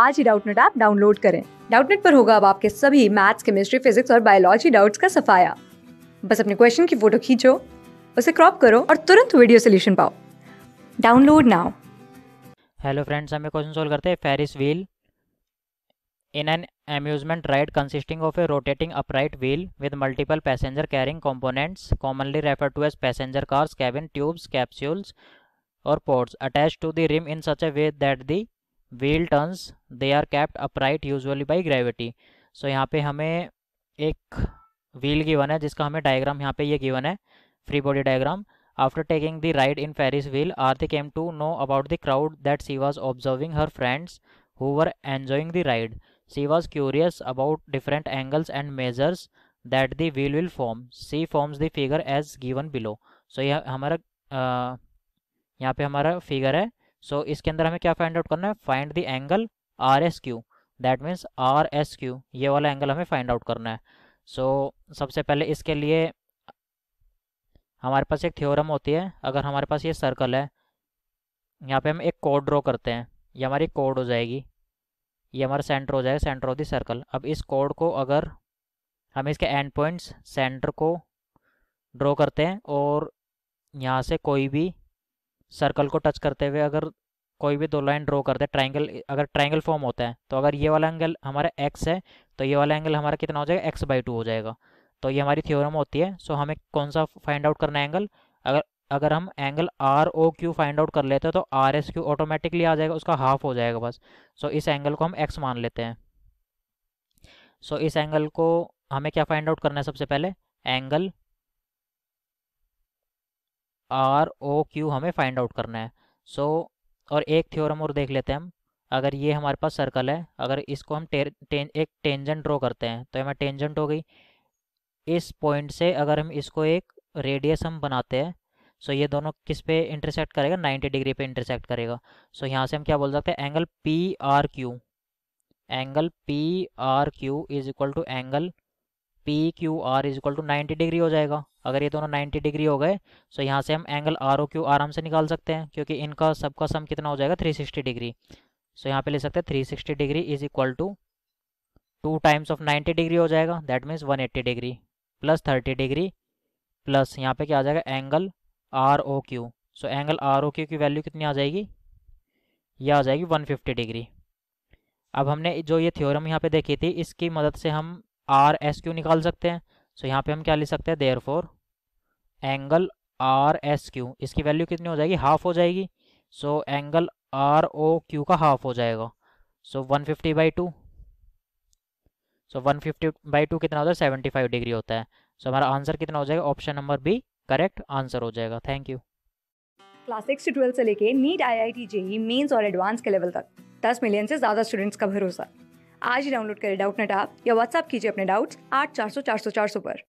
आज ही Doubtnut app download करें डाउटनेट पर होगा अब आपके सभी मैथ्स केमिस्ट्री फिजिक्स और बायोलॉजी डाउट्स का सफाया बस अपने क्वेश्चन की फोटो खींचो उसे क्रॉप करो और तुरंत वीडियो सोल्यूशन पाओ डाउनलोड नाउ हेलो फ्रेंड्स हमें क्वेश्चन सोल्व करते हैं Ferris wheel in an amusement ride consisting of a rotating upright wheel with multiple passenger carrying components commonly referred to as passenger cars cabin tubes capsules or pods attached to the rim in such a way that the wheel turns they are kept upright usually by gravity so यहाँ पे हमें एक wheel given है जिसका हमें diagram यहाँ पे ये गिवन है free body diagram after taking the ride in Ferris wheel Aarti came to know about the crowd that she was observing her friends who were enjoying the ride she was curious about different angles and measures that the wheel will form she forms the figure as given below so यह हमारा यहाँ पे हमारा figure है सो so, इसके अंदर हमें क्या फाइंड आउट करना है find the angle R S Q that means R S Q ये वाला एंगल हमें फाइंड आउट करना है सो so, सबसे पहले इसके लिए हमारे पास एक थ्योरम होती है अगर हमारे पास ये सर्कल है यहाँ पे हम एक कोड ड्रॉ करते हैं ये हमारी कोड हो जाएगी ये हमारा सेंटर हो जाएगा सेंटर ऑफ द सर्कल अब इस कोड को अगर हम इसके एंड पॉइंट्स सेंटर को ड्रॉ करते हैं और यहाँ से कोई भी सर्कल को टच करते हुए अगर कोई भी दो लाइन ड्रॉ करते हैं ट्राइंगल अगर ट्राइंगल फॉर्म होता है तो अगर ये वाला एंगल हमारा एक्स है तो ये वाला एंगल हमारा कितना हो जाएगा एक्स बाई टू हो जाएगा तो ये हमारी थ्योरम होती है सो हमें कौन सा फाइंड आउट करना है एंगल अगर अगर हम angle R O Q find out कर लेते हैं तो आर एस क्यू ऑटोमेटिकली आ जाएगा उसका हाफ हो जाएगा बस सो इस एंगल को हम एक्स मान लेते हैं सो इस एंगल को हमें क्या फाइंड आउट करना है सबसे पहले एंगल आर ओ क्यू हमें फाइंड आउट करना है सो so, और एक थ्योरम और देख लेते हैं हम अगर ये हमारे पास सर्कल है अगर इसको हम टे, टे, एक टेंजेंट ड्रॉ करते हैं तो हमें टेंजेंट हो गई इस पॉइंट से अगर हम इसको एक रेडियस हम बनाते हैं सो so ये दोनों किस पे इंटरसेक्ट करेगा 90 डिग्री पे इंटरसेक्ट करेगा सो so यहाँ से हम क्या बोल सकते हैं angle P R Q angle P R Q is equal to angle P Q R is equal to ninety degree हो जाएगा अगर ये दोनों 90 डिग्री हो गए सो यहाँ से हम एंगल आर ओ क्यू आराम से निकाल सकते हैं क्योंकि इनका सबका सम कितना हो जाएगा 360 डिग्री सो यहाँ पे ले सकते हैं 360 degree is equal to two times of 90 degree हो जाएगा that means 180 degree plus 30 degree plus यहाँ पे क्या आ जाएगा angle R O Q so angle R O Q की वैल्यू कितनी आ जाएगी यह आ जाएगी फिफ्टी डिग्री अब हमने जो ये थ्योरम यहाँ पे देखी थी इसकी मदद से हम आर एस क्यू निकाल सकते हैं सो so यहाँ पे हम क्या लिख सकते हैं there four angle R S Q इसकी वैल्यू कितनी हो जाएगी हाफ हो जाएगी so angle R O Q का हाफ हो जाएगा so one fifty by two so one fifty by two कितना होता है सेवेंटी फाइव डिग्री होता है सो so, हमारा आंसर कितना हो जाएगा option number B correct answer हो जाएगा थैंक यू क्लास सिक्स से ट्वेल्थ से लेके NEET I I T JEE mains और एडवांस के लेवल तक दस मिलियन से ज़्यादा स्टूडेंट्स का भरोसा आज ही डाउनलोड करें डाउट नेट आप या व्हाट्सअप कीजिए अपने डाउट्स आठ चार सौ चार सौ चार सौ पर